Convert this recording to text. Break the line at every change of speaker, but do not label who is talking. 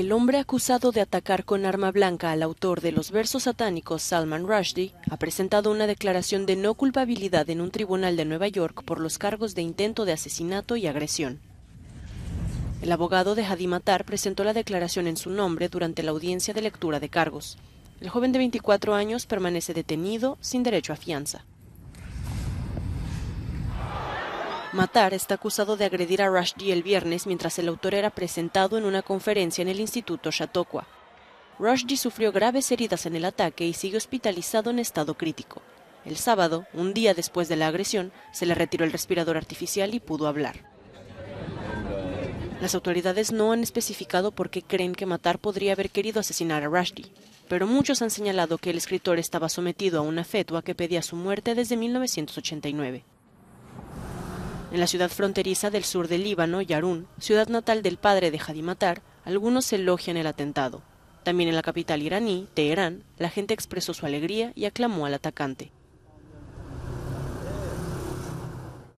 el hombre acusado de atacar con arma blanca al autor de los versos satánicos Salman Rushdie ha presentado una declaración de no culpabilidad en un tribunal de Nueva York por los cargos de intento de asesinato y agresión. El abogado de Hadi Matar presentó la declaración en su nombre durante la audiencia de lectura de cargos. El joven de 24 años permanece detenido sin derecho a fianza. Matar está acusado de agredir a Rushdie el viernes mientras el autor era presentado en una conferencia en el Instituto Chautauqua. Rushdie sufrió graves heridas en el ataque y sigue hospitalizado en estado crítico. El sábado, un día después de la agresión, se le retiró el respirador artificial y pudo hablar. Las autoridades no han especificado por qué creen que Matar podría haber querido asesinar a Rushdie, pero muchos han señalado que el escritor estaba sometido a una fetua que pedía su muerte desde 1989. En la ciudad fronteriza del sur del Líbano, Yarún, ciudad natal del padre de Matar, algunos elogian el atentado. También en la capital iraní, Teherán, la gente expresó su alegría y aclamó al atacante.